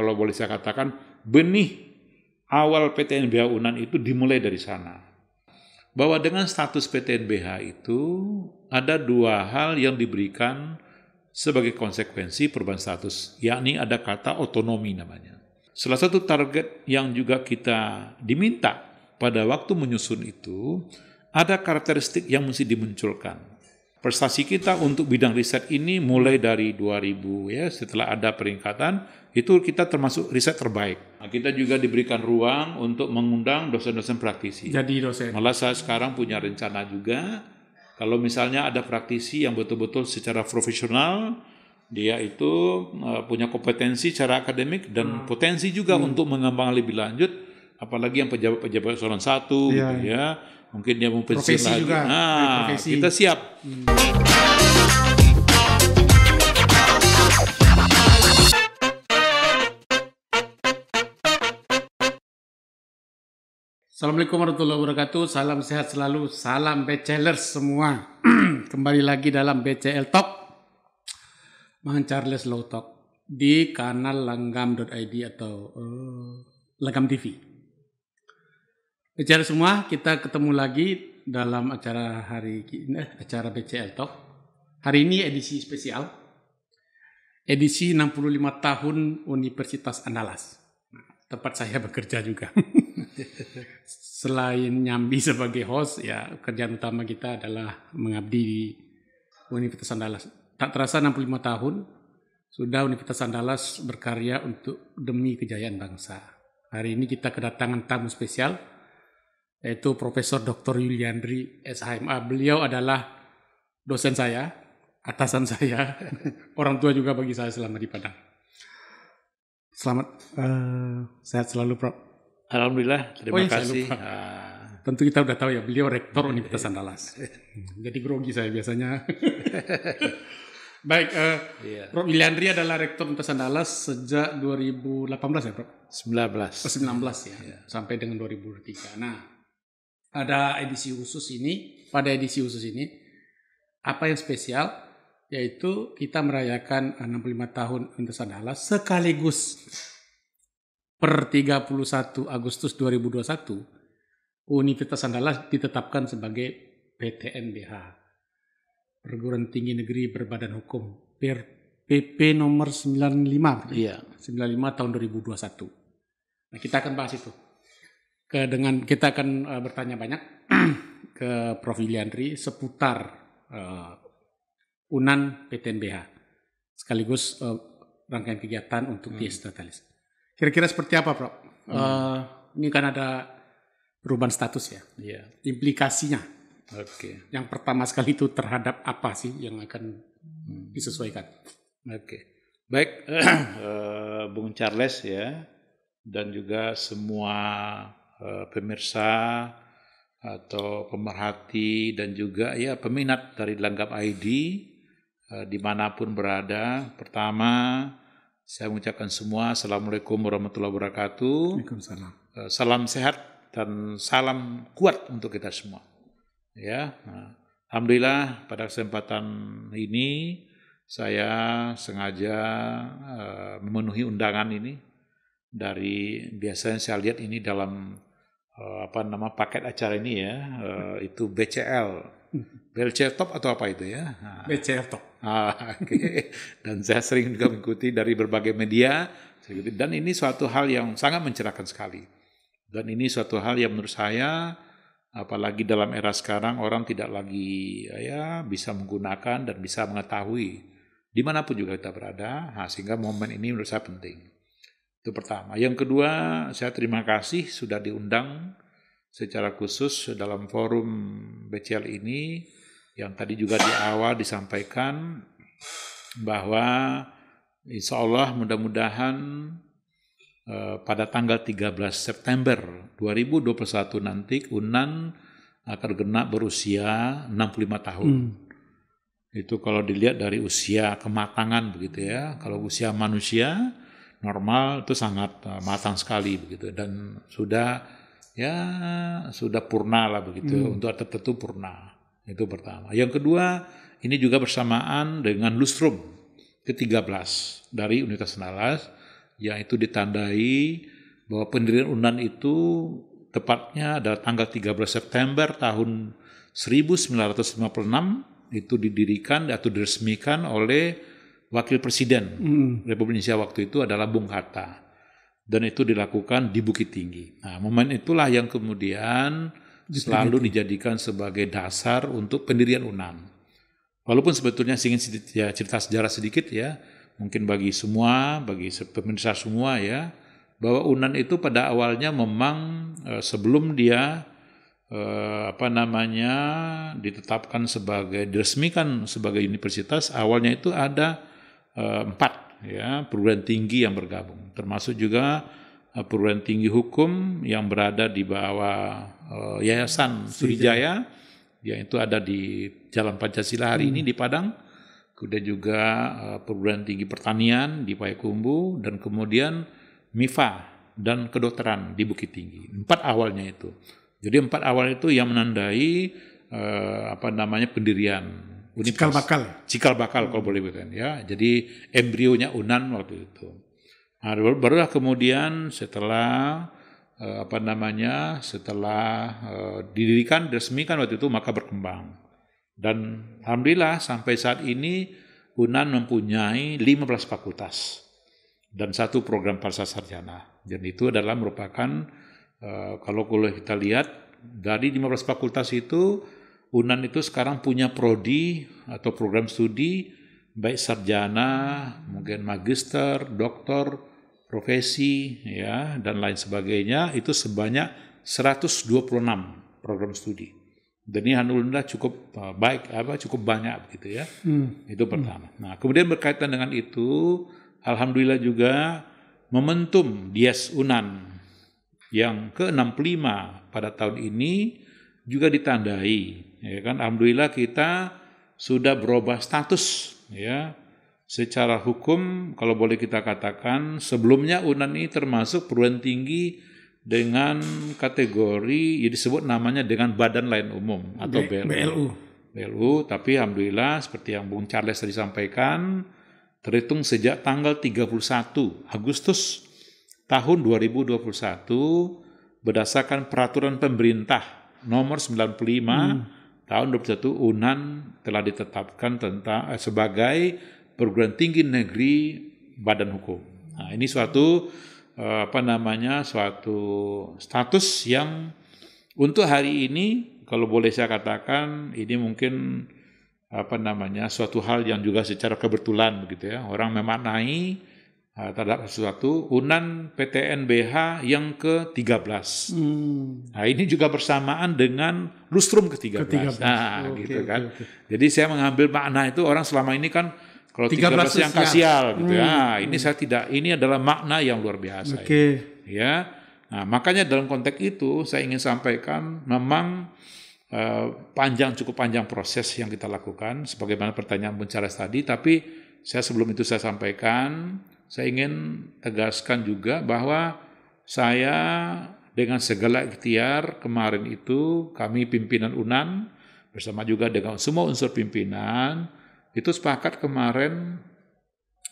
kalau boleh saya katakan benih awal PTNBH Unan itu dimulai dari sana. Bahwa dengan status PTNBH itu ada dua hal yang diberikan sebagai konsekuensi perubahan status, yakni ada kata otonomi namanya. Salah satu target yang juga kita diminta pada waktu menyusun itu ada karakteristik yang mesti dimunculkan prestasi kita untuk bidang riset ini mulai dari 2000 ya setelah ada peringkatan itu kita termasuk riset terbaik. Nah, kita juga diberikan ruang untuk mengundang dosen-dosen praktisi. Jadi dosen. Malah saya sekarang punya rencana juga kalau misalnya ada praktisi yang betul-betul secara profesional dia itu uh, punya kompetensi secara akademik dan hmm. potensi juga hmm. untuk mengembangkan lebih lanjut apalagi yang pejabat-pejabat seorang satu yeah, gitu iya. ya. Mungkin dia mau pensiun profesi lagi. Juga. Nah, profesi. kita siap. Assalamualaikum warahmatullahi wabarakatuh. Salam sehat selalu. Salam BCLers semua. Kembali lagi dalam BCL Talk. Mang Charles Low Talk di kanal langgam.id atau uh, langgam TV. Bicara semua, kita ketemu lagi dalam acara hari ini eh, acara BCL Talk. Hari ini edisi spesial. Edisi 65 tahun Universitas Andalas. Nah, tempat saya bekerja juga. Selain nyambi sebagai host, ya kerjaan utama kita adalah mengabdi di Universitas Andalas. Tak terasa 65 tahun, sudah Universitas Andalas berkarya untuk demi kejayaan bangsa. Hari ini kita kedatangan tamu spesial, yaitu Profesor Dr. Yuliandri SHMA. Beliau adalah dosen saya, atasan saya, orang tua juga bagi saya selama di Padang. Selamat, uh, sehat selalu, Prof. Alhamdulillah, terima oh, ya, kasih. Lupa. Ah. Tentu kita udah tahu ya, beliau rektor Universitas Andalas. Hmm, jadi grogi saya biasanya. Baik, uh, eh, yeah. Prof. Yuliandri adalah rektor Universitas Andalas sejak 2018 ya, Prof? 19. Oh, 19 ya, yeah. sampai dengan 2003. Nah, ada edisi khusus ini pada edisi khusus ini apa yang spesial yaitu kita merayakan 65 tahun Universitas Dahlah sekaligus per 31 Agustus 2021 Universitas Andalas ditetapkan sebagai PTNBH Perguruan Tinggi Negeri Berbadan Hukum per PP nomor 95 iya. 95 tahun 2021 nah kita akan bahas itu ke dengan kita akan uh, bertanya banyak ke Prof Yuliandri seputar uh, Unan PTNBH sekaligus uh, rangkaian kegiatan untuk hmm. diestalis. Kira-kira seperti apa, Prof? Hmm. Uh, ini kan ada perubahan status ya. Iya. Yeah. Implikasinya. Oke. Okay. Yang pertama sekali itu terhadap apa sih yang akan hmm. disesuaikan? Oke. Okay. Baik, uh, Bung Charles ya dan juga semua Eh, pemirsa atau pemerhati dan juga ya peminat dari Langgam ID eh, dimanapun berada. Pertama, saya mengucapkan semua Assalamualaikum warahmatullahi wabarakatuh. Waalaikumsalam. Eh, salam sehat dan salam kuat untuk kita semua. Ya, nah, Alhamdulillah pada kesempatan ini saya sengaja memenuhi undangan ini dari biasanya saya lihat ini dalam uh, apa nama paket acara ini ya uh, itu BCL hmm. BCL Top atau apa itu ya nah, BCL Top ah, okay. dan saya sering juga mengikuti dari berbagai media dan ini suatu hal yang sangat mencerahkan sekali dan ini suatu hal yang menurut saya apalagi dalam era sekarang orang tidak lagi ya bisa menggunakan dan bisa mengetahui dimanapun juga kita berada nah, sehingga momen ini menurut saya penting itu pertama. Yang kedua, saya terima kasih sudah diundang secara khusus dalam forum BCL ini yang tadi juga di awal disampaikan bahwa insya Allah mudah-mudahan eh, pada tanggal 13 September 2021 nanti UNAN akan genap berusia 65 tahun. Hmm. Itu kalau dilihat dari usia kematangan begitu ya. Kalau usia manusia normal itu sangat eh, matang sekali begitu dan sudah ya sudah purna lah begitu hmm. untuk tertentu purna itu pertama. Yang kedua ini juga bersamaan dengan lustrum ke-13 dari Universitas Nalas yaitu ditandai bahwa pendirian UNAN itu tepatnya adalah tanggal 13 September tahun 1956 itu didirikan atau diresmikan oleh wakil presiden hmm. Republik Indonesia waktu itu adalah Bung Hatta dan itu dilakukan di Bukit Tinggi. Nah, momen itulah yang kemudian selalu dijadikan sebagai dasar untuk pendirian UNAM. Walaupun sebetulnya ingin ya, cerita sejarah sedikit ya, mungkin bagi semua, bagi pemirsa semua ya, bahwa UNAM itu pada awalnya memang eh, sebelum dia eh, apa namanya ditetapkan sebagai diresmikan sebagai universitas, awalnya itu ada empat ya perguruan tinggi yang bergabung termasuk juga eh, perguruan tinggi hukum yang berada di bawah uh, yayasan Sriwijaya yang itu ada di Jalan Pancasila hari hmm. ini di Padang kemudian juga uh, perguruan tinggi pertanian di Payakumbu dan kemudian MIFA dan kedokteran di Bukit Tinggi empat awalnya itu jadi empat awal itu yang menandai uh, apa namanya pendirian Universitas. Cikal bakal. Cikal bakal kalau boleh bukan ya. Jadi embrionya Unan waktu itu. Nah, barulah kemudian setelah eh, apa namanya setelah eh, didirikan diresmikan waktu itu maka berkembang dan alhamdulillah sampai saat ini Unan mempunyai 15 fakultas dan satu program pasca sarjana dan itu adalah merupakan eh, kalau kalau kita lihat dari 15 fakultas itu Unan itu sekarang punya prodi atau program studi baik sarjana, mungkin magister, doktor, profesi ya dan lain sebagainya itu sebanyak 126 program studi. Dan ini alhamdulillah cukup eh, baik apa cukup banyak gitu ya. Hmm. Itu pertama. Hmm. Nah, kemudian berkaitan dengan itu alhamdulillah juga momentum Dias Unan yang ke-65 pada tahun ini juga ditandai ya kan alhamdulillah kita sudah berubah status ya secara hukum kalau boleh kita katakan sebelumnya Unan ini termasuk perguruan tinggi dengan kategori ya disebut namanya dengan badan lain umum atau BLU. BLU. BLU tapi alhamdulillah seperti yang Bung Charles tadi sampaikan terhitung sejak tanggal 31 Agustus tahun 2021 berdasarkan peraturan pemerintah nomor 95 hmm tahun 21 UNAN telah ditetapkan tentang eh, sebagai perguruan tinggi negeri badan hukum. Nah, ini suatu eh, apa namanya suatu status yang untuk hari ini kalau boleh saya katakan ini mungkin apa namanya suatu hal yang juga secara kebetulan begitu ya orang memaknai Eh, terhadap sesuatu Unan PTNBH yang ke-13. Hmm. Nah, ini juga bersamaan dengan lustrum ke-13. ke Nah, oh, gitu okay, kan. okay. Jadi saya mengambil makna itu orang selama ini kan kalau 13, 13 yang ya. kasial hmm. gitu ya. Nah, ini saya tidak ini adalah makna yang luar biasa. Oke. Okay. Ya. Nah, makanya dalam konteks itu saya ingin sampaikan memang Uh, panjang cukup panjang proses yang kita lakukan sebagaimana pertanyaan Bung Charles tadi tapi saya sebelum itu saya sampaikan saya ingin tegaskan juga bahwa saya dengan segala ikhtiar kemarin itu kami pimpinan UNAN bersama juga dengan semua unsur pimpinan itu sepakat kemarin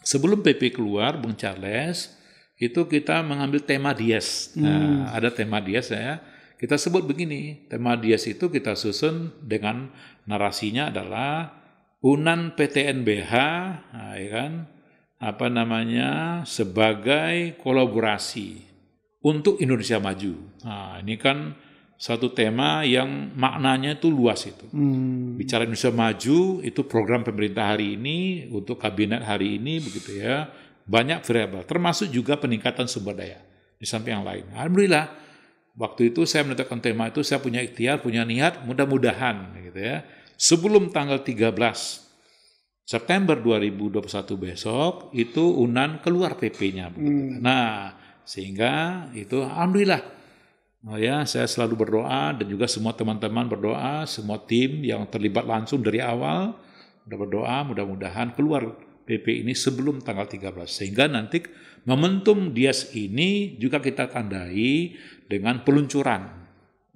sebelum PP keluar Bung Charles itu kita mengambil tema Dies. Hmm. Nah, ada tema Dies ya. Kita sebut begini, tema Dies itu kita susun dengan narasinya adalah Unan PTNBH, nah, ya kan, apa namanya sebagai kolaborasi untuk Indonesia maju. Nah, ini kan satu tema yang maknanya itu luas itu. Hmm. Bicara Indonesia maju itu program pemerintah hari ini untuk kabinet hari ini begitu ya. Banyak variabel termasuk juga peningkatan sumber daya di samping yang lain. Alhamdulillah waktu itu saya menetapkan tema itu saya punya ikhtiar, punya niat, mudah-mudahan gitu ya. Sebelum tanggal 13 September 2021 besok itu Unan keluar PP-nya. Hmm. Nah, sehingga itu alhamdulillah Oh ya, saya selalu berdoa dan juga semua teman-teman berdoa, semua tim yang terlibat langsung dari awal sudah berdoa mudah-mudahan keluar PP ini sebelum tanggal 13 sehingga nanti momentum Dias ini juga kita tandai dengan peluncuran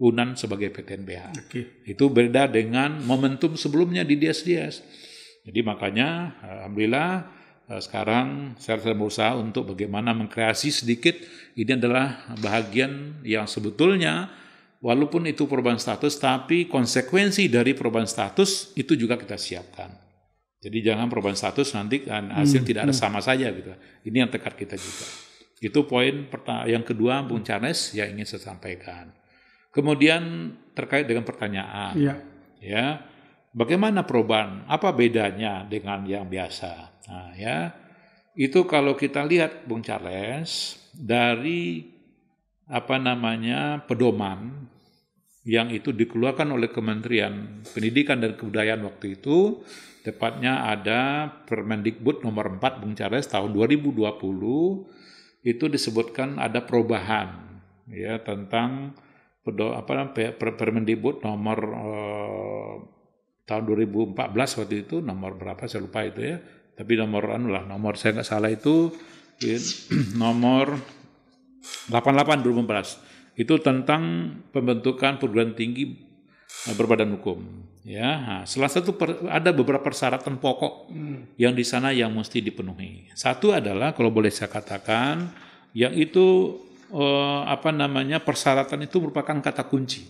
Unan sebagai PTNBH. Okay. Itu beda dengan momentum sebelumnya di Dias-Dias. Jadi makanya eh, alhamdulillah eh, sekarang saya sedang berusaha untuk bagaimana mengkreasi sedikit ini adalah bahagian yang sebetulnya walaupun itu perubahan status tapi konsekuensi dari perubahan status itu juga kita siapkan. Jadi jangan perubahan status nanti kan hmm, hasil hmm, tidak ada hmm. sama saja gitu. Ini yang tekad kita juga. Itu poin pertama. yang kedua Bung Charles yang ingin saya sampaikan. Kemudian terkait dengan pertanyaan. Iya. Ya. ya Bagaimana perubahan? Apa bedanya dengan yang biasa? Nah, ya. Itu kalau kita lihat Bung Charles dari apa namanya pedoman yang itu dikeluarkan oleh Kementerian Pendidikan dan Kebudayaan waktu itu tepatnya ada Permendikbud nomor 4 Bung Charles tahun 2020 itu disebutkan ada perubahan ya tentang apa Permendikbud nomor eh, tahun 2014 waktu itu nomor berapa saya lupa itu ya tapi nomor anu lah nomor saya nggak salah itu ya, nomor 88 2014 itu tentang pembentukan perguruan tinggi eh, berbadan hukum ya nah, salah satu per, ada beberapa persyaratan pokok hmm. yang di sana yang mesti dipenuhi satu adalah kalau boleh saya katakan yang itu eh, apa namanya persyaratan itu merupakan kata kunci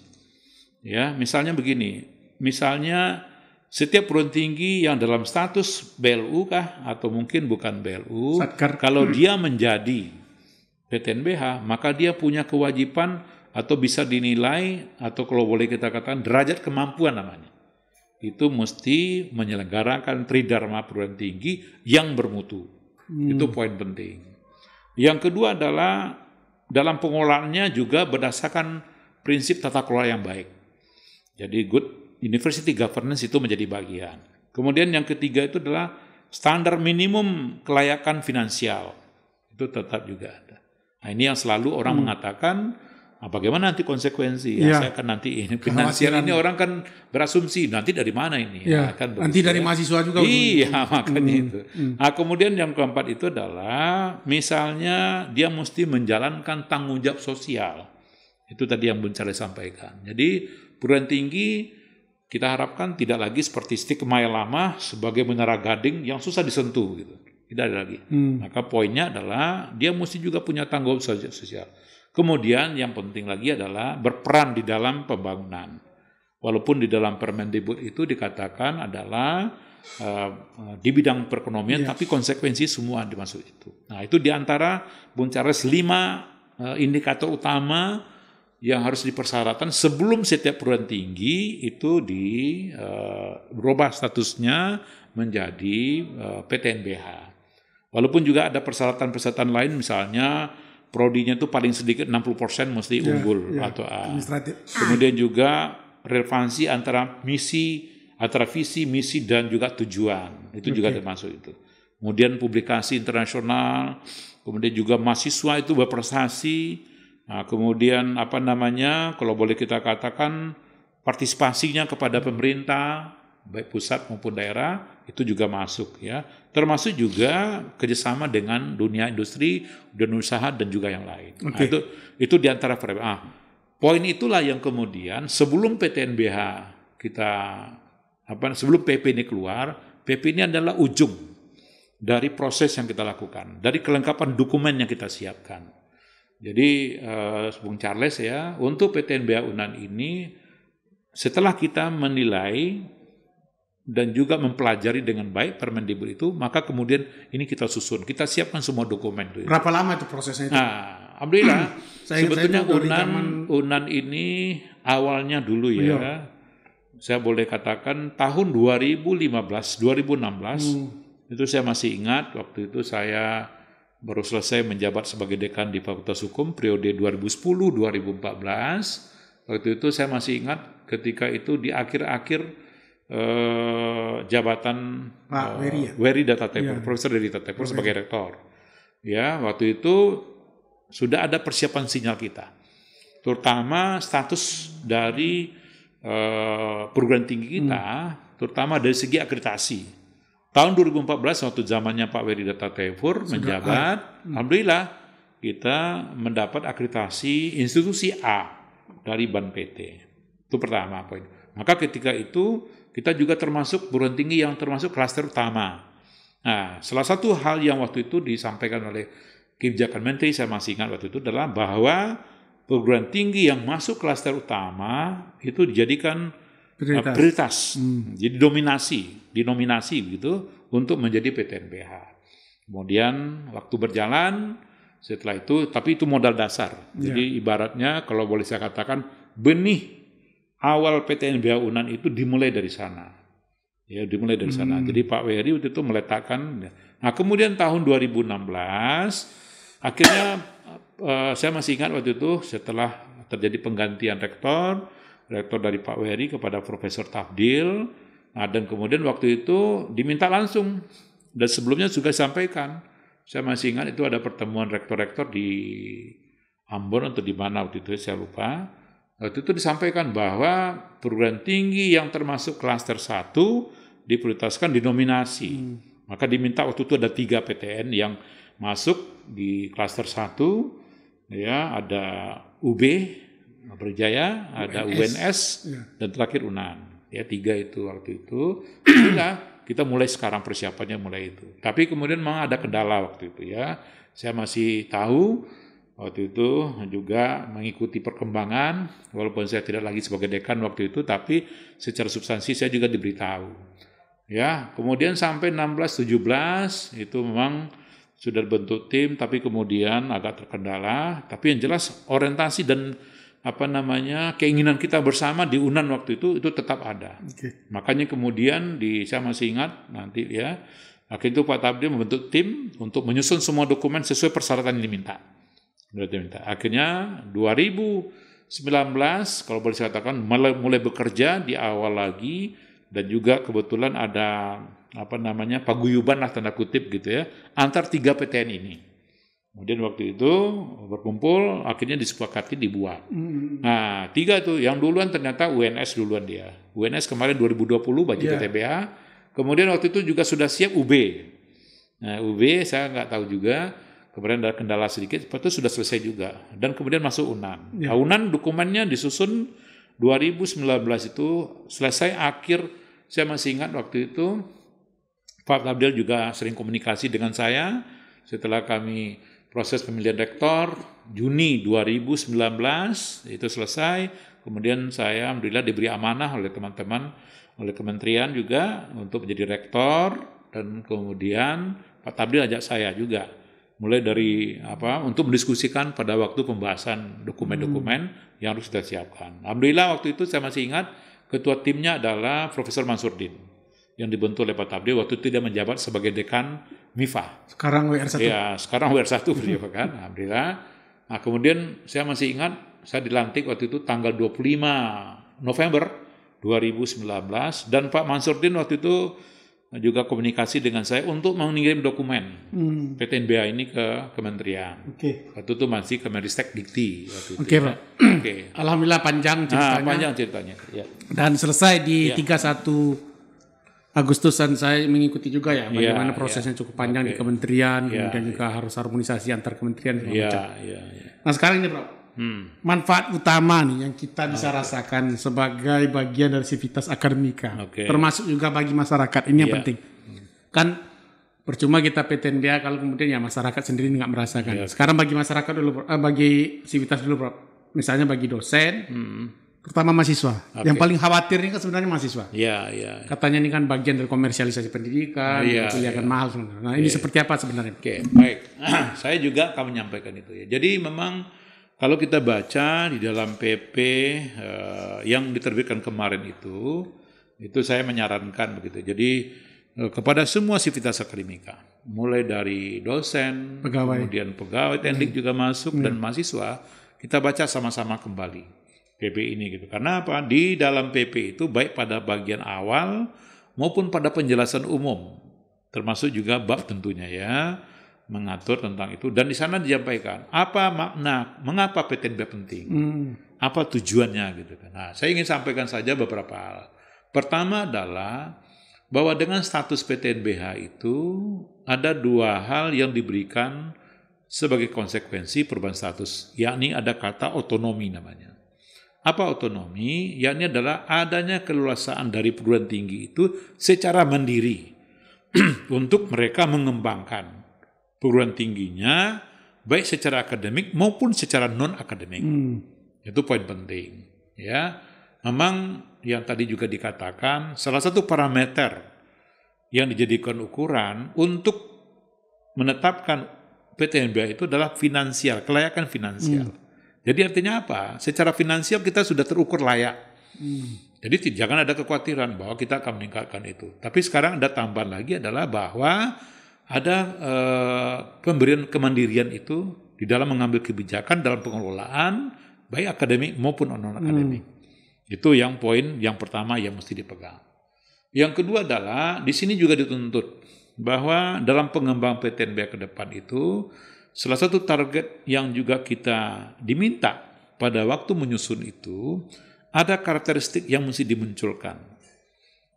ya misalnya begini Misalnya setiap perguruan tinggi yang dalam status BLU kah atau mungkin bukan BLU, Satker. kalau hmm. dia menjadi PTNBH, maka dia punya kewajiban atau bisa dinilai atau kalau boleh kita katakan derajat kemampuan namanya. Itu mesti menyelenggarakan tridharma perguruan tinggi yang bermutu. Hmm. Itu poin penting. Yang kedua adalah dalam pengolahannya juga berdasarkan prinsip tata kelola yang baik. Jadi good university governance itu menjadi bagian. Kemudian yang ketiga itu adalah standar minimum kelayakan finansial. Itu tetap juga ada. Nah, ini yang selalu orang hmm. mengatakan Nah, bagaimana nanti konsekuensi? Ya, ya. Saya akan nanti ini finansial ini orang kan berasumsi nanti dari mana ini? Ya, ya kan nanti dari ya. mahasiswa juga. Iya makanya hmm, itu. Hmm. Nah kemudian yang keempat itu adalah misalnya dia mesti menjalankan tanggung jawab sosial itu tadi yang Bun Charlie sampaikan. Jadi perguruan tinggi kita harapkan tidak lagi seperti stigma yang lama sebagai menara gading yang susah disentuh gitu. Tidak ada lagi. Hmm. Maka poinnya adalah dia mesti juga punya tanggung jawab sosial. Kemudian yang penting lagi adalah berperan di dalam pembangunan. Walaupun di dalam Permendikbud itu dikatakan adalah uh, di bidang perekonomian, yes. Iya. tapi konsekuensi semua dimaksud itu. Nah itu diantara Bung Charles lima uh, indikator utama yang harus dipersyaratkan sebelum setiap perguruan tinggi itu di uh, berubah statusnya menjadi uh, eh, PTNBH. Walaupun juga ada persyaratan-persyaratan lain misalnya prodinya itu paling sedikit 60% mesti yeah, unggul yeah, atau uh, Kemudian juga relevansi antara misi, antara visi, misi dan juga tujuan. Itu okay. juga termasuk itu. Kemudian publikasi internasional, kemudian juga mahasiswa itu berprestasi, Nah, kemudian apa namanya? Kalau boleh kita katakan partisipasinya kepada pemerintah baik pusat maupun daerah itu juga masuk ya. Termasuk juga kerjasama dengan dunia industri, dunia usaha dan juga yang lain. Okay. Nah, itu itu diantara ah, poin itulah yang kemudian sebelum PTNBH kita apa sebelum PP ini keluar, PP ini adalah ujung dari proses yang kita lakukan, dari kelengkapan dokumen yang kita siapkan. Jadi uh, Bung Charles ya, untuk PTNBA Unan ini setelah kita menilai dan juga mempelajari dengan baik Permendikbud itu, maka kemudian ini kita susun, kita siapkan semua dokumen. Itu. Ya. Berapa lama itu prosesnya? Itu? Nah, alhamdulillah. saya, sebetulnya saya Unan zaman... Unan ini awalnya dulu ya, iya. saya boleh katakan tahun 2015, 2016 hmm. itu saya masih ingat waktu itu saya baru selesai menjabat sebagai dekan di Fakultas Hukum periode 2010-2014. Waktu itu saya masih ingat ketika itu di akhir-akhir eh, jabatan Pak eh, Weri, ya? Weri Data iya. Tepur, ya. Profesor Weri Data Tepur sebagai rektor. Ya, waktu itu sudah ada persiapan sinyal kita. Terutama status dari eh, perguruan tinggi kita, hmm. terutama dari segi akreditasi Tahun 2014 waktu zamannya Pak Wery Data Tevor menjabat, A. Ah. Hmm. alhamdulillah kita mendapat akreditasi institusi A dari Ban PT. Itu pertama poin. Maka ketika itu kita juga termasuk perguruan tinggi yang termasuk klaster utama. Nah, salah satu hal yang waktu itu disampaikan oleh kebijakan menteri saya masih ingat waktu itu adalah bahwa perguruan tinggi yang masuk klaster utama itu dijadikan prioritas, eh, prioritas. Hmm. jadi dominasi, dinominasi begitu untuk menjadi PTNBH. Kemudian waktu berjalan setelah itu, tapi itu modal dasar. Yeah. Jadi ya. ibaratnya kalau boleh saya katakan benih awal PTNBH Unan itu dimulai dari sana. Ya, dimulai dari sana. Hmm. Jadi Pak Wery waktu itu meletakkan. Nah, kemudian tahun 2016 akhirnya uh, saya masih ingat waktu itu setelah terjadi penggantian rektor, rektor dari Pak Weri kepada Profesor Tafdil. Nah, dan kemudian waktu itu diminta langsung dan sebelumnya juga sampaikan. Saya masih ingat itu ada pertemuan rektor-rektor di Ambon atau di mana waktu itu saya lupa. Waktu itu disampaikan bahwa perguruan tinggi yang termasuk klaster 1 diprioritaskan dinominasi. Hmm. Maka diminta waktu itu ada tiga PTN yang masuk di klaster 1 ya ada UB Berjaya, ada UNS, UNS ya. dan terakhir UNAN. Ya tiga itu waktu itu. Inilah kita mulai sekarang persiapannya mulai itu. Tapi kemudian memang ada kendala waktu itu ya. Saya masih tahu waktu itu juga mengikuti perkembangan walaupun saya tidak lagi sebagai dekan waktu itu tapi secara substansi saya juga diberitahu. Ya, kemudian sampai 16 17 itu memang sudah bentuk tim tapi kemudian agak terkendala tapi yang jelas orientasi dan apa namanya keinginan kita bersama di Unan waktu itu itu tetap ada. Okay. Makanya kemudian di saya masih ingat nanti ya akhirnya itu Pak Tabdi membentuk tim untuk menyusun semua dokumen sesuai persyaratan yang diminta. diminta. Akhirnya 2019 kalau boleh saya katakan mulai, mulai bekerja di awal lagi dan juga kebetulan ada apa namanya paguyuban lah tanda kutip gitu ya antar tiga PTN ini. Kemudian waktu itu berkumpul, akhirnya disepakati dibuat. Hmm. Nah, tiga itu Yang duluan ternyata UNS duluan dia. UNS kemarin 2020 bagi yeah. TBA. Kemudian waktu itu juga sudah siap UB. Nah, UB saya nggak tahu juga. Kemudian ada kendala sedikit, seperti itu sudah selesai juga. Dan kemudian masuk UNAN. Yeah. Nah, UNAN dokumennya disusun 2019 itu selesai akhir, saya masih ingat waktu itu, Pak Abdel juga sering komunikasi dengan saya. Setelah kami proses pemilihan rektor Juni 2019 itu selesai. Kemudian saya alhamdulillah diberi amanah oleh teman-teman oleh kementerian juga untuk menjadi rektor dan kemudian Pak Tabdil ajak saya juga mulai dari apa untuk mendiskusikan pada waktu pembahasan dokumen-dokumen hmm. yang harus kita siapkan. Alhamdulillah waktu itu saya masih ingat ketua timnya adalah Profesor Mansurdin yang dibentuk oleh Pak Tabdi waktu itu dia menjabat sebagai dekan MIFA. Sekarang WR1. ya sekarang WR1 beliau kan, alhamdulillah. Nah, kemudian saya masih ingat saya dilantik waktu itu tanggal 25 November 2019 dan Pak Mansurdin waktu itu juga komunikasi dengan saya untuk mengirim dokumen hmm. PTNBA ini ke kementerian. Oke. Okay. Waktu itu masih Meristek Dikti Oke, okay, Pak. Oke. Okay. Alhamdulillah panjang nah, ceritanya. Nah, panjang ceritanya. Ya. Dan selesai di ya. 31 Agustusan saya mengikuti juga ya iya, bagaimana yeah, prosesnya yeah. cukup panjang okay. di kementerian, yeah, kemudian juga iya. harus harmonisasi antar kementerian yeah, Yeah, yeah. Nah sekarang ini bro, hmm. manfaat utama nih yang kita bisa okay. rasakan sebagai bagian dari sivitas akademika, okay. termasuk juga bagi masyarakat ini yeah. yang iya. penting. Kan percuma kita PTNBA kalau kemudian ya masyarakat sendiri nggak merasakan. Yeah. Sekarang bagi masyarakat dulu, bro, eh, bagi sivitas dulu bro, misalnya bagi dosen. Hmm terutama mahasiswa. Okay. Yang paling khawatir ini kan sebenarnya mahasiswa. Iya, iya. Ya. Katanya ini kan bagian dari komersialisasi pendidikan, yeah, kuliah ya. mahal sebenarnya. Nah, ya. ini seperti apa sebenarnya? Oke, okay, baik. Saya juga akan menyampaikan itu ya. Jadi memang kalau kita baca di dalam PP uh, eh, yang diterbitkan kemarin itu, itu saya menyarankan begitu. Jadi uh, kepada semua sivitas akademika, mulai dari dosen, pegawai. kemudian pegawai, teknik hmm. juga masuk hmm. dan mahasiswa, kita baca sama-sama kembali PP ini gitu. Karena apa? Di dalam PP itu baik pada bagian awal maupun pada penjelasan umum, termasuk juga bab tentunya ya mengatur tentang itu dan di sana disampaikan apa makna mengapa PTNB penting, hmm. apa tujuannya gitu kan. Nah, saya ingin sampaikan saja beberapa hal. Pertama adalah bahwa dengan status PTNBH itu ada dua hal yang diberikan sebagai konsekuensi perubahan status, yakni ada kata otonomi namanya. Apa otonomi? Yakni adalah adanya keleluasaan dari perguruan tinggi itu secara mandiri untuk mereka mengembangkan perguruan tingginya baik secara akademik maupun secara non akademik. Hmm. Itu poin penting, ya. Memang yang tadi juga dikatakan salah satu parameter yang dijadikan ukuran untuk menetapkan PTNBA itu adalah finansial, kelayakan finansial. Hmm. Jadi artinya apa? Secara finansial kita sudah terukur layak. Hmm. Jadi jangan ada kekhawatiran bahwa kita akan meningkatkan itu. Tapi sekarang ada tambahan lagi adalah bahwa ada e, pemberian kemandirian itu di dalam mengambil kebijakan dalam pengelolaan baik akademik maupun non akademik. Hmm. Itu yang poin yang pertama yang mesti dipegang. Yang kedua adalah di sini juga dituntut bahwa dalam pengembang PTNB ke depan itu Salah satu target yang juga kita diminta pada waktu menyusun itu ada karakteristik yang mesti dimunculkan.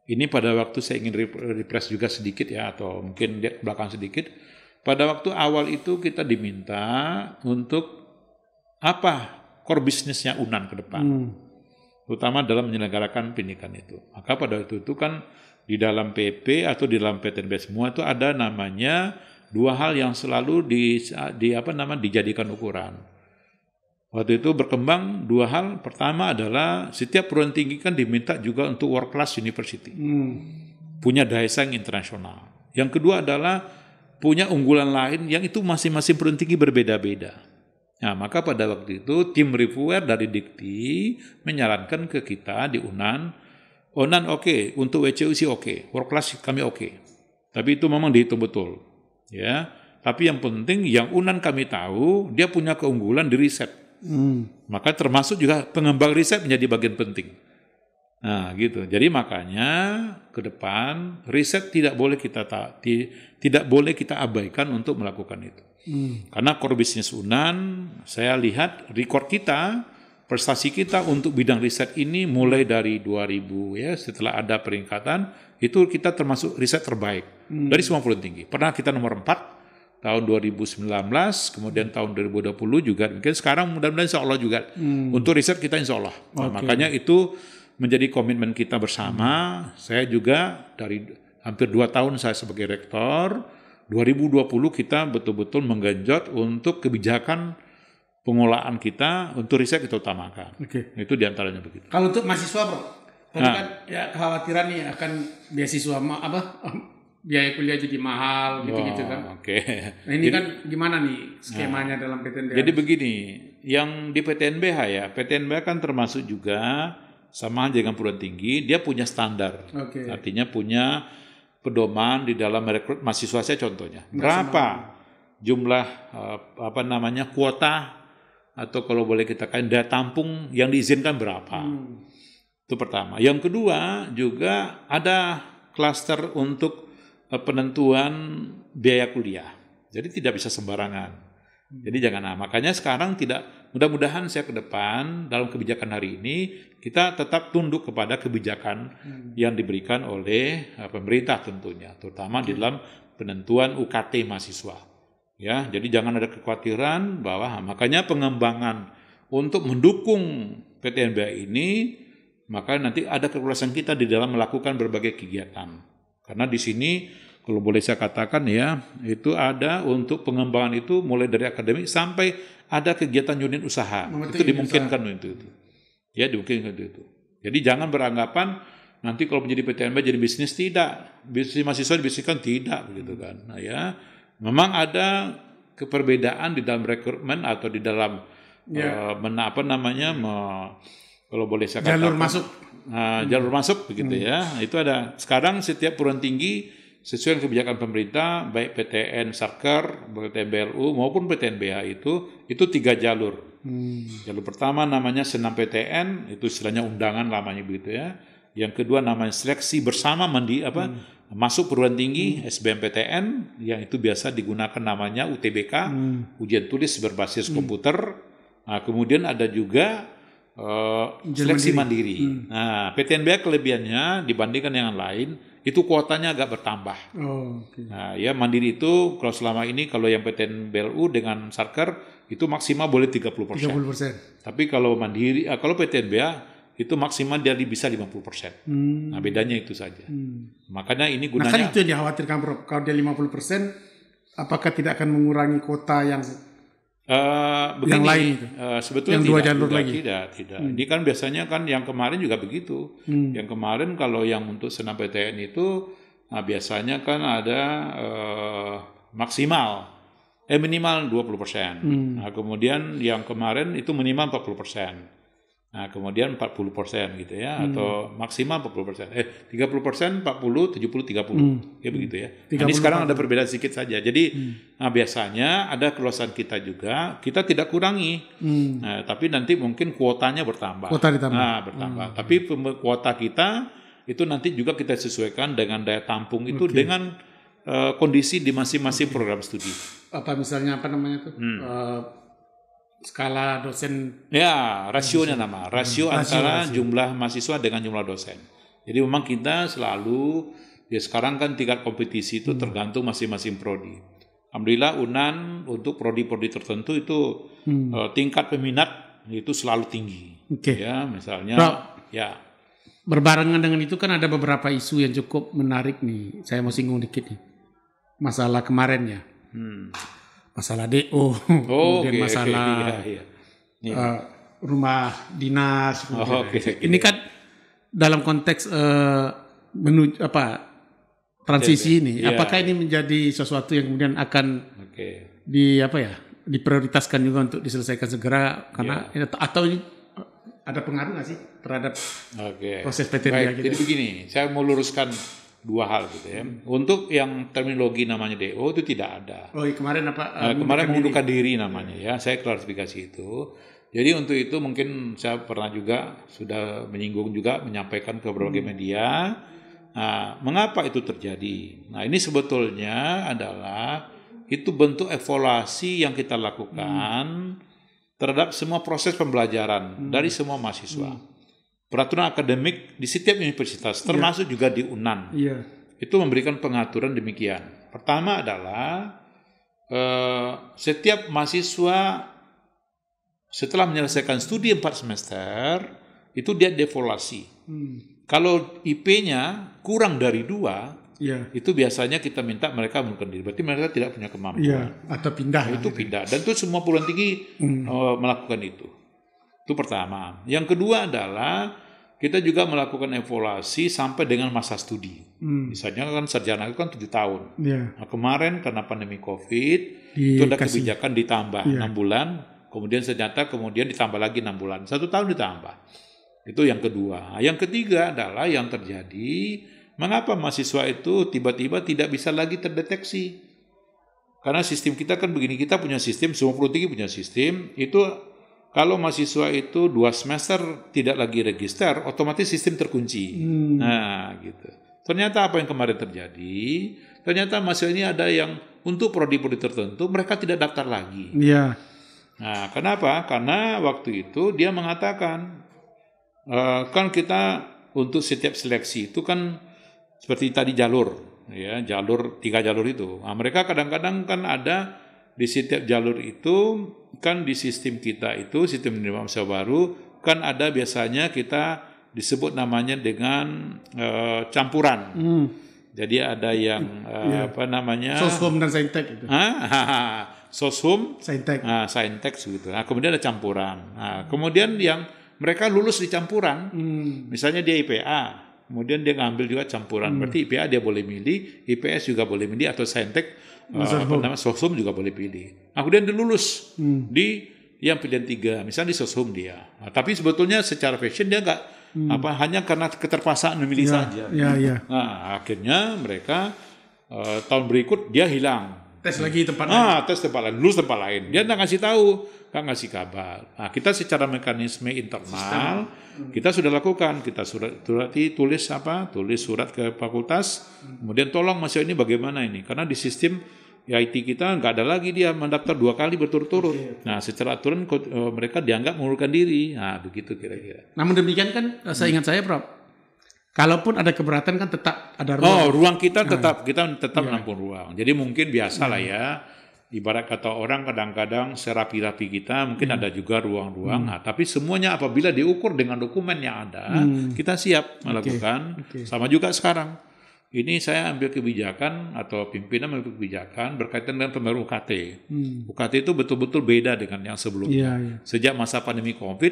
Ini pada waktu saya ingin refresh juga sedikit ya atau mungkin lihat belakang sedikit. Pada waktu awal itu kita diminta untuk apa core bisnisnya Unan ke depan. Hmm. Terutama dalam menyelenggarakan pendidikan itu. Maka pada waktu itu kan di dalam PP atau di dalam PTNB semua itu ada namanya Dua hal yang selalu di, di apa nama dijadikan ukuran. Waktu itu berkembang dua hal. Pertama adalah setiap perguruan tinggi kan diminta juga untuk world class university. Hmm. Punya daya saing internasional. Yang kedua adalah punya unggulan lain yang itu masing-masing perguruan tinggi berbeda-beda. Nah, maka pada waktu itu tim reviewer dari Dikti menyarankan ke kita di UNAN, UNAN oh, oke, okay, untuk WCU sih oke, okay, world class kami oke. Okay. Tapi itu memang dihitung betul ya tapi yang penting yang Unan kami tahu dia punya keunggulan di riset hmm. maka termasuk juga pengembang riset menjadi bagian penting nah gitu jadi makanya ke depan riset tidak boleh kita ta ti tidak boleh kita abaikan untuk melakukan itu hmm. karena core bisnis Unan saya lihat record kita prestasi kita untuk bidang riset ini mulai dari 2000 ya setelah ada peringkatan itu kita termasuk riset terbaik hmm. dari semua perguruan tinggi. Pernah kita nomor 4 tahun 2019, kemudian tahun 2020 juga mungkin sekarang mudah-mudahan insya Allah juga hmm. untuk riset kita insya Allah. Nah, Makanya itu menjadi komitmen kita bersama. Hmm. Saya juga dari hampir dua tahun saya sebagai rektor, 2020 kita betul-betul menggenjot untuk kebijakan pengolahan kita untuk riset kita utamakan. Oke. Okay. Itu diantaranya begitu. Kalau untuk mahasiswa bro, tadi nah. kan ya kekhawatiran nih akan beasiswa mah apa biaya kuliah jadi mahal gitu-gitu kan. Oke. Okay. Nah ini jadi, kan gimana nih skemanya nah, dalam PTNBH? Jadi begini, yang di PTNBH ya, PTNB kan termasuk juga sama dengan perguruan tinggi, dia punya standar. Okay. Artinya punya pedoman di dalam merekrut mahasiswa saya contohnya. Berapa jumlah eh, apa namanya kuota atau kalau boleh kita katakan daya tampung yang diizinkan berapa. Hmm. Itu pertama. Yang kedua juga ada klaster untuk eh, penentuan biaya kuliah. Jadi tidak bisa sembarangan. Hmm. Jadi jangan nah, makanya sekarang tidak mudah-mudahan saya ke depan dalam kebijakan hari ini kita tetap tunduk kepada kebijakan hmm. yang diberikan oleh eh, pemerintah tentunya, terutama hmm. di dalam penentuan UKT mahasiswa. Ya, jadi jangan ada kekhawatiran bahwa makanya pengembangan untuk mendukung PTNBA ini maka nanti ada kekuasaan kita di dalam melakukan berbagai kegiatan. Karena di sini kalau boleh saya katakan ya, itu ada untuk pengembangan itu mulai dari akademik sampai ada kegiatan unit usaha. itu dimungkinkan usaha. itu, itu. Ya, dimungkinkan itu, itu. Jadi jangan beranggapan nanti kalau menjadi PTNB jadi bisnis tidak. Bisnis mahasiswa dibisniskan tidak begitu kan. Nah, ya memang ada keperbedaan di dalam rekrutmen atau di dalam ya. uh, eh, men, apa namanya me, kalau boleh saya katakan jalur masuk uh, jalur masuk begitu hmm. ya itu ada sekarang setiap perguruan tinggi sesuai dengan kebijakan pemerintah baik PTN Sarker, PTN BLU maupun PTN BH itu itu tiga jalur hmm. jalur pertama namanya senam PTN itu istilahnya undangan lamanya begitu ya yang kedua namanya seleksi bersama mandi apa hmm masuk perguruan tinggi hmm. SBMPTN yang itu biasa digunakan namanya UTBK hmm. ujian tulis berbasis hmm. komputer nah, kemudian ada juga uh, seleksi mandiri, mandiri. Hmm. nah PTNBA kelebihannya dibandingkan yang lain itu kuotanya agak bertambah oh, okay. nah ya mandiri itu kalau selama ini kalau yang PTN BLU dengan sarker itu maksimal boleh 30%. 30%. Tapi kalau mandiri eh, kalau PTNBA itu maksimal dia bisa 50%. Hmm. Nah, bedanya itu saja. Hmm. Makanya ini gunanya Nah, kan itu yang dikhawatirkan Prof. Kalau dia 50% apakah tidak akan mengurangi kota yang uh, begini, yang lain Uh, sebetulnya yang tidak, jalur lagi. Tidak, tidak. Hmm. Ini kan biasanya kan yang kemarin juga begitu. Hmm. Yang kemarin kalau yang untuk senam PTN itu nah biasanya kan ada uh, maksimal eh minimal 20%. Hmm. Nah, kemudian yang kemarin itu minimal 40%. Nah, kemudian 40% persen gitu ya hmm. atau maksimal 40%. persen Eh 30%, persen 40, 70, 30. Hmm. Ya begitu ya. nah, ini sekarang ada perbedaan sedikit saja. Jadi hmm. nah, biasanya ada keluasan kita juga, kita tidak kurangi. Hmm. Nah, tapi nanti mungkin kuotanya bertambah. Kuota ditambah. Nah, bertambah. Hmm. Tapi kuota kita itu nanti juga kita sesuaikan dengan daya tampung itu dengan uh, kondisi di masing-masing program studi. Apa misalnya apa namanya itu? Hmm. Uh, skala dosen ya rasionya nama rasio hmm, antara rasio, rasio. jumlah mahasiswa dengan jumlah dosen jadi memang kita selalu ya sekarang kan tingkat kompetisi itu hmm. tergantung masing-masing prodi alhamdulillah unan untuk prodi-prodi tertentu itu hmm. uh, tingkat peminat itu selalu tinggi okay. ya misalnya Bro, ya berbarengan dengan itu kan ada beberapa isu yang cukup menarik nih saya mau singgung dikit nih masalah kemarin ya hmm masalah DO, oh, kemudian okay, masalah okay, iya, iya. Uh, rumah dinas. Oh, okay, okay. Ini kan dalam konteks uh, eh, menuju apa transisi Jadi, ini, iya. apakah ini iya. menjadi sesuatu yang kemudian akan okay. di apa ya diprioritaskan juga untuk diselesaikan segera karena yeah. atau ini eh, ada pengaruh nggak sih terhadap okay. proses PTDA? gitu? Jadi begini, saya mau luruskan dua hal gitu ya. Hmm. Untuk yang terminologi namanya DO itu tidak ada. Oh, iya, kemarin apa? Nah, kemarin mengundurkan diri. diri namanya ya. Iya. Saya klarifikasi itu. Jadi untuk itu mungkin saya pernah juga sudah menyinggung juga menyampaikan ke berbagai hmm. media. Nah, mengapa itu terjadi? Nah, ini sebetulnya adalah itu bentuk evaluasi yang kita lakukan hmm. terhadap semua proses pembelajaran hmm. dari semua mahasiswa. Hmm peraturan akademik di setiap universitas, iya. termasuk yeah. juga di UNAN. Yeah. Itu memberikan pengaturan demikian. Pertama adalah eh, setiap mahasiswa setelah menyelesaikan studi empat semester itu dia devolasi Hmm. Kalau IP-nya kurang dari dua, yeah. itu biasanya kita minta mereka mengundurkan diri. Berarti mereka tidak punya kemampuan. Yeah. Atau pindah. Nah, itu gitu. pindah. Dan itu semua perguruan tinggi hmm. uh, melakukan itu. Itu pertama. Yang kedua adalah kita juga melakukan evaluasi sampai dengan masa studi. Hmm. Misalnya kan sarjana itu kan tujuh tahun. Yeah. Nah, kemarin karena pandemi COVID, Dikasih. itu ada kebijakan ditambah iya. enam 6 bulan, kemudian senjata kemudian ditambah lagi enam bulan, satu tahun ditambah. Itu yang kedua. Yang ketiga adalah yang terjadi, mengapa mahasiswa itu tiba-tiba tidak bisa lagi terdeteksi? Karena sistem kita kan begini, kita punya sistem, semua perutiki punya sistem, itu kalau mahasiswa itu dua semester tidak lagi register, otomatis sistem terkunci. Hmm. Nah, gitu. Ternyata apa yang kemarin terjadi? Ternyata mahasiswa ini ada yang untuk prodi-prodi tertentu mereka tidak daftar lagi. Iya. Nah, kenapa? Karena waktu itu dia mengatakan e, kan kita untuk setiap seleksi itu kan seperti tadi jalur, ya jalur tiga jalur itu. Nah, mereka kadang-kadang kan ada di setiap jalur itu kan di sistem kita itu sistem menerima masa baru kan ada biasanya kita disebut namanya dengan uh, campuran. Hmm. Jadi ada yang uh, eh, yeah. apa namanya? Soshum dan saintek itu. Ah, soshum, saintek. Ah, saintek gitu. Nah, kemudian ada campuran. Nah, kemudian yang mereka lulus di campuran. Hmm. Misalnya dia IPA, kemudian dia ngambil juga campuran. Hmm. Berarti IPA dia boleh milih, IPS juga boleh milih atau saintek Mas uh, eh, apa juga boleh pilih. Nah, kemudian dia lulus hmm. di yang pilihan tiga, misalnya di soshum dia. Nah, tapi sebetulnya secara fashion dia nggak hmm. apa hanya karena keterpaksaan memilih ya, saja. Ya, ya. Nah, akhirnya mereka uh, tahun berikut dia hilang. Tes lagi tempat ah, lain. Ah, tes tempat lain, lulus tempat lain. Dia nggak ngasih tahu Kak ngasih kabar. Nah, kita secara mekanisme internal hmm. kita sudah lakukan, kita surat, surat tulis apa? Tulis surat ke fakultas, hmm. kemudian tolong masih ini bagaimana ini? Karena di sistem IT kita nggak ada lagi dia mendaftar dua kali berturut-turut. Nah, secara aturan e, mereka dianggap mengurukan diri. Nah, begitu kira-kira. Namun demikian kan e, saya ingat saya, Prof. Kalaupun ada keberatan kan tetap ada ruang. Oh, ruang kita nah. tetap nah. kita tetap iya. menampung ruang. Jadi mungkin biasa hmm. Iya. ya ibarat kata orang kadang-kadang serapi-rapi kita mungkin hmm. ada juga ruang-ruang. Hmm. Nah, tapi semuanya apabila diukur dengan dokumen yang ada, hmm. kita siap melakukan. Okay. Okay. Sama juga sekarang. Ini saya ambil kebijakan atau pimpinan ambil kebijakan berkaitan dengan pembaruan UKT. Hmm. UKT itu betul-betul beda dengan yang sebelumnya. Yeah, yeah. Sejak masa pandemi COVID,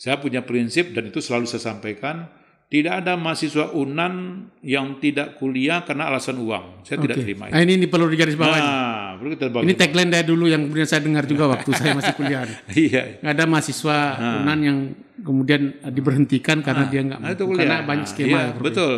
saya punya prinsip dan itu selalu saya sampaikan tidak ada mahasiswa UNAN yang tidak kuliah karena alasan uang. Saya okay. tidak terima nah, itu. Nah, ini, ini perlu digarisbawahi. Nah, perlu kita Ini tagline dari dulu yang kemudian saya dengar juga waktu saya masih kuliah. Iya. Nggak ada mahasiswa nah. UNAN yang kemudian diberhentikan karena nah, dia nggak nah, itu kuliah. karena banyak nah, skema. Nah, iya, betul.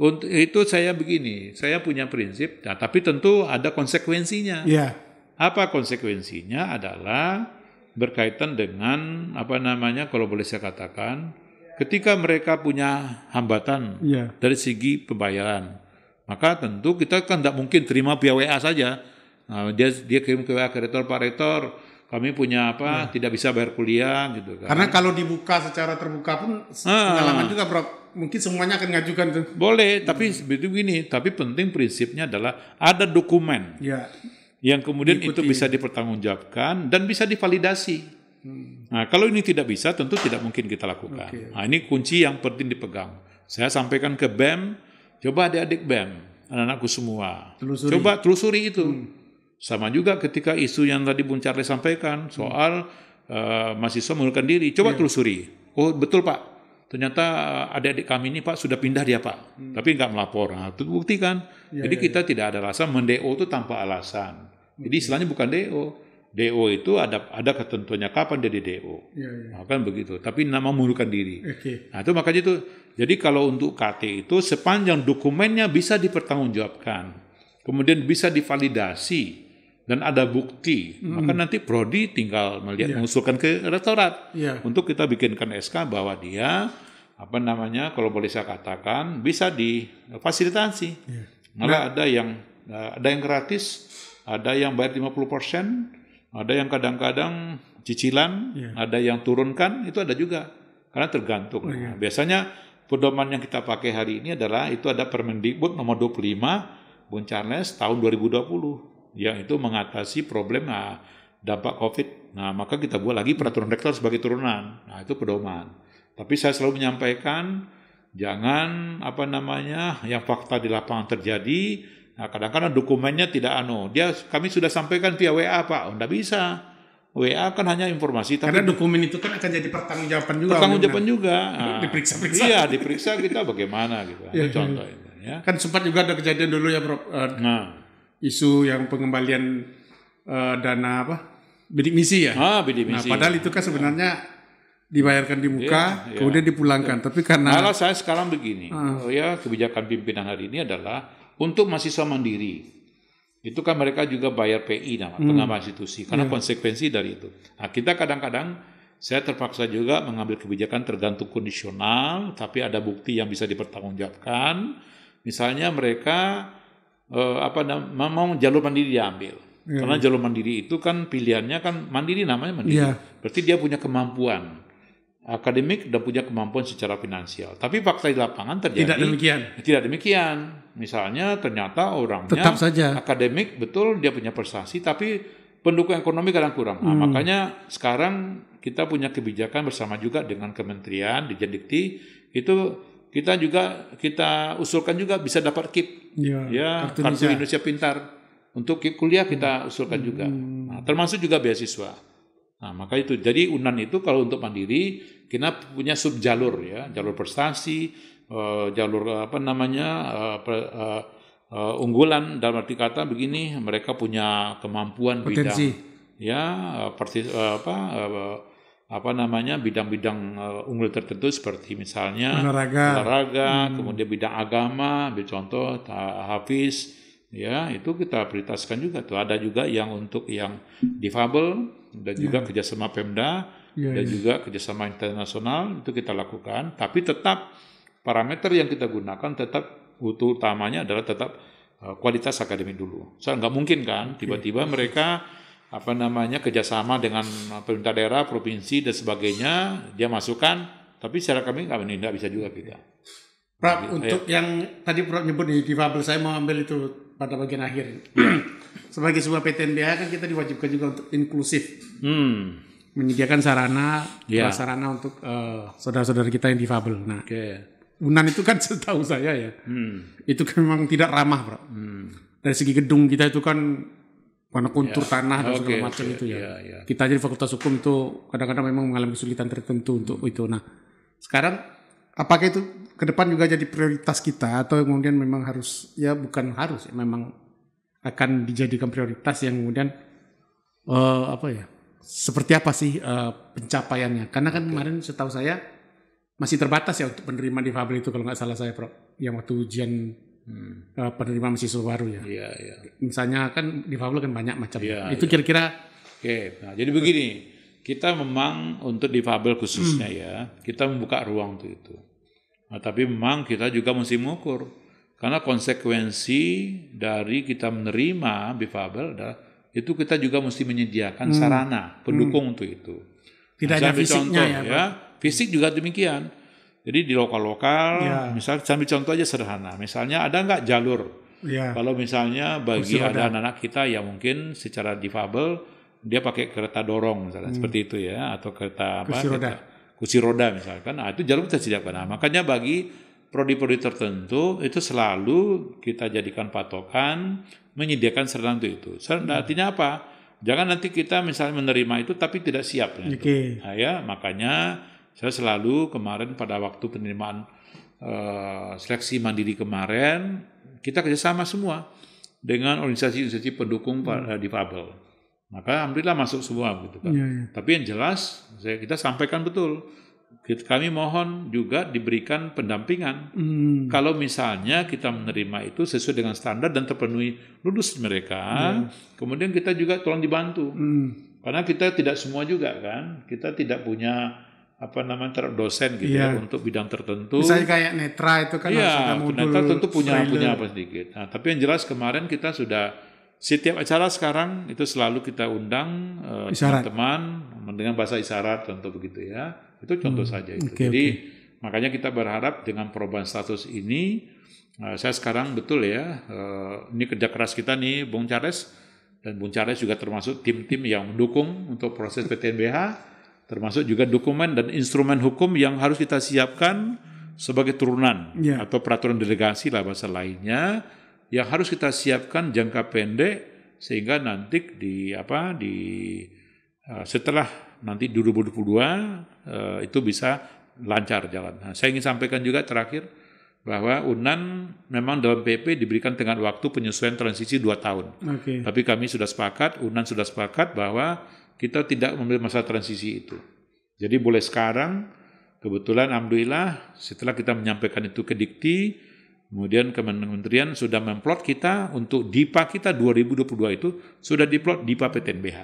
Untuk itu saya begini, saya punya prinsip. Nah, tapi tentu ada konsekuensinya. Iya. Apa konsekuensinya adalah berkaitan dengan apa namanya kalau boleh saya katakan ketika mereka punya hambatan yeah. dari segi pembayaran, maka tentu kita kan tidak mungkin terima via WA saja. Nah, dia dia kirim ke WA ke rektor, Pak Rektor, kami punya apa? Yeah. Tidak bisa bayar kuliah gitu kan. Karena kalau dibuka secara terbuka pun ah. juga Prof mungkin semuanya akan ngajukan tuh. Boleh, tapi hmm. begini, tapi penting prinsipnya adalah ada dokumen. Ya. Yang kemudian Diikuti. itu bisa dipertanggungjawabkan dan bisa divalidasi. Hmm. Nah, kalau ini tidak bisa, tentu tidak mungkin kita lakukan. Okay. Nah, ini kunci yang penting dipegang. Saya sampaikan ke BEM, coba adik-adik BEM, anak-anakku semua, telusuri. coba telusuri itu. Hmm. Sama juga ketika isu yang tadi Bung Charlie sampaikan hmm. soal hmm. uh, mahasiswa mengundurkan diri, coba yeah. telusuri. Oh betul Pak, ternyata eh, adik-adik kami ini Pak sudah pindah dia Pak, hmm. tapi nggak melapor. Nah, itu buktikan. Ya, Jadi ya, kita ya. tidak ada rasa mendeo itu tanpa alasan. Jadi istilahnya bukan deo DO itu ada ada ketentuannya kapan dia di DO. Ya, ya. Nah, kan begitu. Tapi nama mundurkan diri. Okay. Nah, itu makanya itu jadi kalau untuk KT itu sepanjang dokumennya bisa dipertanggungjawabkan, kemudian bisa divalidasi dan ada bukti, hmm. maka nanti prodi tinggal melihat ya. mengusulkan ke rektorat ya. untuk kita bikinkan SK bahwa dia apa namanya kalau boleh saya katakan bisa difasilitasi. Ya. Malah nah. ada yang eh, ada yang gratis, ada yang bayar 50 persen, ada yang kadang-kadang cicilan, yeah. ada yang turunkan, itu ada juga. Karena tergantung. Oh, yeah. Iya. Biasanya pedoman yang kita pakai hari ini adalah itu ada Permendikbud nomor 25 Bung Charles tahun 2020 yang itu mengatasi problem nah, dampak COVID. Nah, maka kita buat lagi peraturan rektor sebagai turunan. Nah, itu pedoman. Tapi saya selalu menyampaikan jangan apa namanya yang fakta di lapangan terjadi Nah, kadang-kadang dokumennya tidak anu. Dia kami sudah sampaikan via WA, Pak. Oh, enggak bisa. WA kan hanya informasi tapi Karena dokumen itu kan akan jadi pertanggungjawaban juga. Pertanggungjawaban juga. Nah, diperiksa-periksa. Iya, diperiksa kita bagaimana gitu. ya, contoh ya. ya. Kan sempat juga ada kejadian dulu ya, Bro. Uh, nah, isu yang pengembalian uh, dana apa? Bidik misi ya. Ah, bidik nah, misi. Nah, padahal itu kan sebenarnya nah dibayarkan di muka, yeah, iya. kemudian dipulangkan. Yeah. Tapi karena malah saya sekarang begini, uh. oh ya kebijakan pimpinan hari ini adalah untuk mahasiswa mandiri itu kan mereka juga bayar PI nama hmm. pengamal institusi karena yeah. konsekuensi dari itu. Nah, kita kadang-kadang saya terpaksa juga mengambil kebijakan tergantung kondisional tapi ada bukti yang bisa dipertanggungjawabkan. Misalnya mereka eh, apa mau jalur mandiri diambil. Yeah. Karena jalur mandiri itu kan pilihannya kan mandiri namanya mandiri. Yeah. Berarti dia punya kemampuan akademik dan punya kemampuan secara finansial. Tapi fakta di lapangan terjadi tidak demikian. Tidak demikian. Misalnya ternyata orangnya tetap saja akademik betul dia punya prestasi tapi pendukung ekonomi kadang kurang. Nah, hmm. makanya sekarang kita punya kebijakan bersama juga dengan kementerian di Jendikti itu kita juga kita usulkan juga bisa dapat KIP. Iya, ya, ya kartu Indonesia. Indonesia Pintar. Untuk KIP kuliah kita hmm. usulkan hmm. juga. Nah, termasuk juga beasiswa. Nah, maka itu jadi UNAN itu kalau untuk mandiri kita punya sub jalur ya, jalur prestasi, eh, jalur apa namanya eh, eh, unggulan dalam arti kata begini mereka punya kemampuan Potensi. bidang ya persis apa apa namanya bidang-bidang unggul tertentu seperti misalnya olahraga, olahraga hmm. kemudian bidang agama, ambil contoh Hafiz ya itu kita prioritaskan juga tuh ada juga yang untuk yang difabel dan juga ya. kerjasama Pemda ya, dan ya. juga kerjasama internasional itu kita lakukan tapi tetap parameter yang kita gunakan tetap utamanya adalah tetap eh, kualitas akademik dulu so nggak mungkin kan tiba-tiba ya. mereka apa namanya kerjasama dengan eh, pemerintah daerah provinsi dan sebagainya dia masukkan tapi secara kami nggak bisa juga kita Prab, ya, untuk ya. yang tadi Prof nyebut di difabel, saya mau ambil itu pada bagian akhir. Ya. Sebagai sebuah PTNBA kan kita diwajibkan juga untuk inklusif. Hmm. Menyediakan sarana, ya. sarana untuk saudara eh, saudara-saudara kita yang difabel. Nah, okay. Unan itu kan setahu saya ya, hmm. itu kan memang tidak ramah, Bro. Hmm. Dari segi gedung kita itu kan warna kontur yeah. tanah dan okay, segala macam okay, itu ya. Yeah, yeah. Kita jadi fakultas hukum itu kadang-kadang memang mengalami kesulitan tertentu untuk hmm. itu. Nah, sekarang apakah itu ke depan juga jadi prioritas kita atau kemudian memang harus ya bukan harus ya, memang akan dijadikan prioritas yang kemudian uh, apa ya seperti apa sih uh, pencapaiannya karena kan okay. kemarin setahu saya masih terbatas ya untuk penerima difabel itu kalau nggak salah saya Prof yang waktu ujian hmm. uh, penerima mahasiswa baru ya yeah, yeah. misalnya kan difabel kan banyak macam yeah, itu iya. kira-kira oke okay. nah, jadi begini kita memang untuk difabel khususnya hmm. ya kita membuka ruang untuk itu Nah, tapi memang kita juga mesti mengukur. Karena konsekuensi dari kita menerima bifabel adalah itu kita juga mesti menyediakan hmm. sarana hmm. pendukung hmm. untuk itu. Tidak nah, ada fisiknya contoh, ya, ya, fisik juga demikian. Jadi di lokal-lokal, ya. misalnya sambil contoh aja sederhana, misalnya ada nggak jalur? Ya. Kalau misalnya bagi ada anak-anak kita yang mungkin secara difabel dia pakai kereta dorong misalnya hmm. seperti itu ya atau kereta apa? Kursi roda kursi roda misalkan. Nah, itu jalur kita sediakan. Nah, makanya bagi prodi-prodi tertentu itu selalu kita jadikan patokan menyediakan sarana untuk itu. Sarana hmm. artinya apa? Jangan nanti kita misalnya menerima itu tapi tidak siap. Ya, okay. Gitu. nah, ya makanya saya selalu kemarin pada waktu penerimaan uh, seleksi mandiri kemarin kita kerjasama semua dengan organisasi-organisasi pendukung hmm. Eh, difabel. Maka alhamdulillah masuk semua gitu kan. Ya, ya. Tapi yang jelas saya, kita sampaikan betul kami mohon juga diberikan pendampingan. Hmm. Kalau misalnya kita menerima itu sesuai dengan standar dan terpenuhi lulus mereka, ya. kemudian kita juga tolong dibantu. Hmm. Karena kita tidak semua juga kan, kita tidak punya apa namanya ter dosen gitu yeah. ya untuk bidang tertentu. Misalnya kayak netra itu kan ya, harus ada modul. Netra tentu punya punya apa sedikit. Nah, tapi yang jelas kemarin kita sudah setiap acara sekarang itu selalu kita undang uh, teman-teman dengan bahasa isyarat contoh begitu ya. Itu contoh hmm. saja itu. Okay, Jadi okay. makanya kita berharap dengan perubahan status ini uh, saya sekarang betul ya uh, ini kerja keras kita nih Bung Charles dan Bung Charles juga termasuk tim-tim yang mendukung untuk proses PTNBH termasuk juga dokumen dan instrumen hukum yang harus kita siapkan sebagai turunan yeah. atau peraturan delegasi lah bahasa lainnya yang harus kita siapkan jangka pendek sehingga nanti di apa di uh, setelah nanti 2022 uh, eh, itu bisa lancar jalan. Nah, saya ingin sampaikan juga terakhir bahwa UNAN memang dalam PP diberikan dengan waktu penyesuaian transisi 2 tahun. Okay. Tapi kami sudah sepakat, UNAN sudah sepakat bahwa kita tidak memilih masa transisi itu. Jadi boleh sekarang, kebetulan Alhamdulillah setelah kita menyampaikan itu ke Dikti, Kemudian Kementerian sudah memplot kita untuk DIPA kita 2022 itu sudah diplot DIPA PTNBH.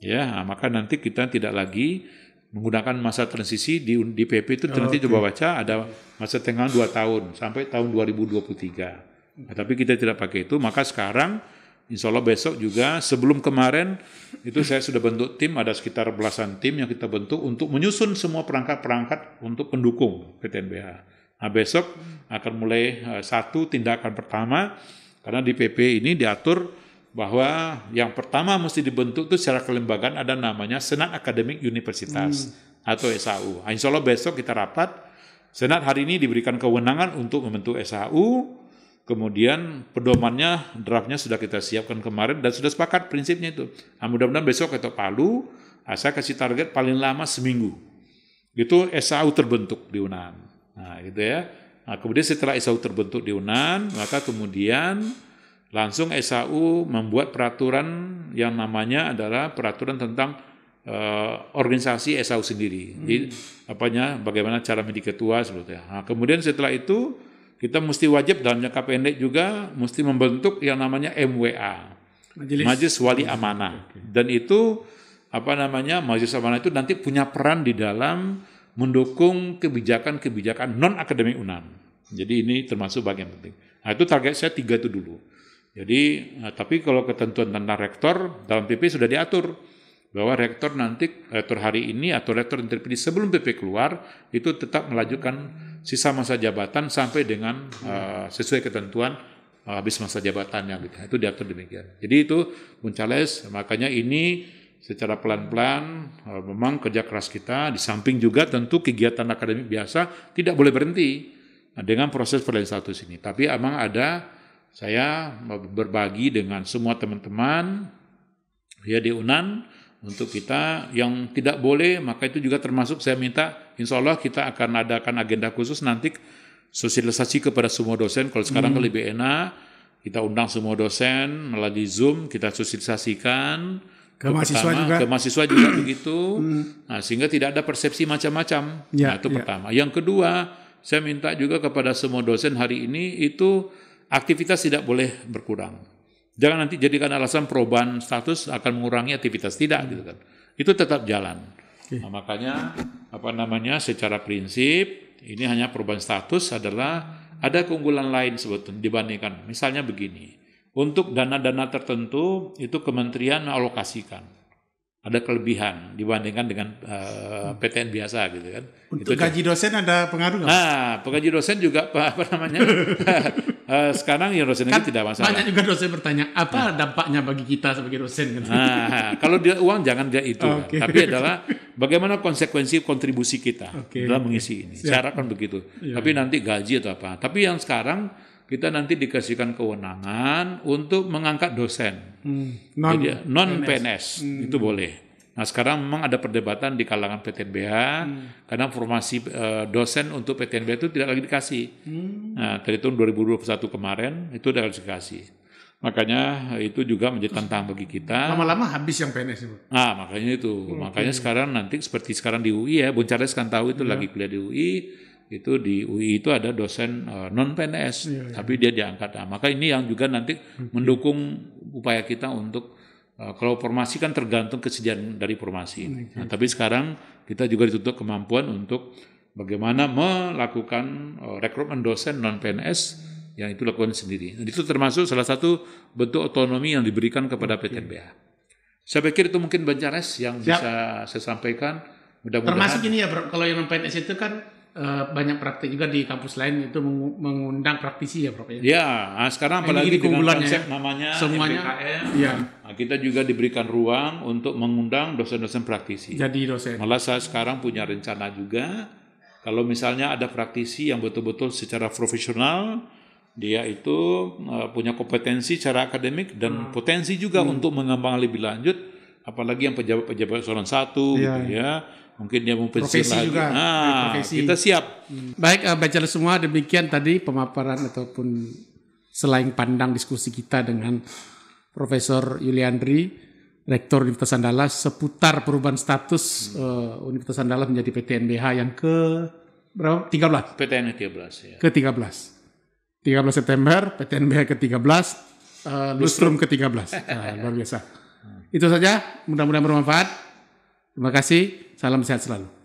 Ya, nah, maka nanti kita tidak lagi menggunakan masa transisi di, di PP itu oh, nanti okay. coba baca ada masa tengah 2 tahun sampai tahun 2023. Nah, tapi kita tidak pakai itu, maka sekarang Insya Allah besok juga sebelum kemarin itu saya sudah bentuk tim ada sekitar belasan tim yang kita bentuk untuk menyusun semua perangkat-perangkat untuk pendukung PTNBH Nah besok akan mulai eh, satu tindakan pertama karena di PP ini diatur bahwa yang pertama mesti dibentuk itu secara kelembagaan ada namanya Senat Akademik Universitas hmm. atau SAU. Nah, insya Allah besok kita rapat. Senat hari ini diberikan kewenangan untuk membentuk SAU. Kemudian pedomannya, draftnya sudah kita siapkan kemarin dan sudah sepakat prinsipnya itu. Nah, mudah-mudahan besok atau Palu, asal ah, saya kasih target paling lama seminggu. Itu SAU terbentuk di UNAM. Nah, gitu ya. Nah, kemudian setelah Esau terbentuk di Unan, maka kemudian langsung Esau membuat peraturan yang namanya adalah peraturan tentang uh, organisasi Esau sendiri. Hmm. apanya bagaimana cara menjadi ketua sebetulnya. Nah, kemudian setelah itu kita mesti wajib dalam jangka pendek juga mesti membentuk yang namanya MWA. Majelis, Majelis Wali Amanah. Okay. Dan itu apa namanya Majelis Amanah itu nanti punya peran di dalam mendukung kebijakan-kebijakan non akademik UNAM. Jadi ini termasuk bagian penting. Nah itu target saya tiga itu dulu. Jadi nah, tapi kalau ketentuan tentang rektor dalam PP sudah diatur bahwa rektor nanti rektor eh, hari ini atau rektor yang terpilih sebelum PP keluar itu tetap melanjutkan sisa masa jabatan sampai dengan uh, sesuai ketentuan uh, habis masa jabatannya gitu. Itu diatur demikian. Jadi itu Bung makanya ini secara pelan-pelan e, memang kerja keras kita di samping juga tentu kegiatan akademik biasa tidak boleh berhenti nah, dengan proses perlindungan status ini. Tapi emang ada saya berbagi dengan semua teman-teman ya di Unan untuk kita yang tidak boleh maka itu juga termasuk saya minta insya Allah kita akan adakan agenda khusus nanti sosialisasi kepada semua dosen kalau sekarang hmm. lebih enak kita undang semua dosen melalui Zoom kita sosialisasikan ke, mahasiswa pertama, juga ke mahasiswa juga begitu nah sehingga tidak ada persepsi macam-macam ya, nah, itu ya. pertama yang kedua saya minta juga kepada semua dosen hari ini itu aktivitas tidak boleh berkurang jangan nanti jadikan alasan perubahan status akan mengurangi aktivitas tidak gitu kan itu tetap jalan okay. nah, makanya apa namanya secara prinsip ini hanya perubahan status adalah ada keunggulan lain sebetulnya dibandingkan misalnya begini untuk dana-dana tertentu itu kementerian alokasikan. Ada kelebihan dibandingkan dengan uh, eh, hmm. PTN biasa gitu kan. Untuk itu gaji dosen ada pengaruh nggak? Nah, pengaji dosen juga apa, namanya? uh, sekarang ya dosen kan, tidak masalah. Banyak juga dosen bertanya, apa nah. dampaknya bagi kita sebagai dosen? Gitu. Nah, kalau dia uang jangan dia itu. Oh, okay. kan. Tapi adalah bagaimana konsekuensi kontribusi kita okay. dalam mengisi ini. Siap. Cara kan begitu. Ya, Tapi nanti gaji atau apa. Tapi yang sekarang kita nanti dikasihkan kewenangan untuk mengangkat dosen. Hmm. Non, Jadi, ya, non PNS, Hmm. itu boleh. Nah sekarang memang ada perdebatan di kalangan PTNBH hmm. karena formasi e, dosen untuk PTNBH itu tidak lagi dikasih. Hmm. Nah dari tahun 2021 kemarin itu sudah dikasih. Makanya eh, itu juga menjadi tantangan bagi kita. Lama-lama habis yang PNS itu. Nah makanya itu. Hmm, makanya okay. sekarang nanti seperti sekarang di UI ya, Charles kan tahu itu yeah. lagi kuliah di UI itu di UI itu ada dosen uh, eh, non PNS iya, iya. tapi dia diangkat nah, maka ini yang juga nanti hmm. mendukung upaya kita untuk uh, kalau formasi kan tergantung kesediaan dari formasi okay. nah, tapi sekarang kita juga dituntut kemampuan untuk bagaimana melakukan uh, rekrutmen dosen non PNS yang itu lakukan sendiri nah, itu termasuk salah satu bentuk otonomi yang diberikan kepada okay. PTBA saya pikir itu mungkin Banjares yang Siap. bisa saya sampaikan mudah-mudahan termasuk ini ya bro, kalau yang non PNS itu kan Eh, banyak praktik juga di kampus lain itu mengundang praktisi ya Prof ya. Ya, sekarang apalagi dengan konsep ya. namanya Semuanya, MPKM, ya. nah, kita juga diberikan ruang untuk mengundang dosen-dosen praktisi. Jadi dosen. Malah saya sekarang punya rencana juga kalau misalnya ada praktisi yang betul-betul secara profesional dia itu uh, punya kompetensi secara akademik dan hmm. potensi juga hmm. untuk mengembang lebih lanjut apalagi yang pejabat-pejabat seorang satu iya, gitu iya. ya, gitu ya Mungkin dia mau pensiun profesi lagi. Juga, nah, profesi. kita siap. Hmm. Baik, uh, baca semua demikian tadi pemaparan ataupun selain pandang diskusi kita dengan Profesor Yuliandri, Rektor Universitas Andalas seputar perubahan status hmm. uh, Universitas Andalas menjadi PTNBH yang ke berapa? 13. PTN 13 ya. Ke 13. 13 September PTNBH ke 13 uh, eh, lustrum ke 13. Nah, luar biasa. Itu saja, mudah-mudahan bermanfaat. Terima kasih. Salam sehat selalu.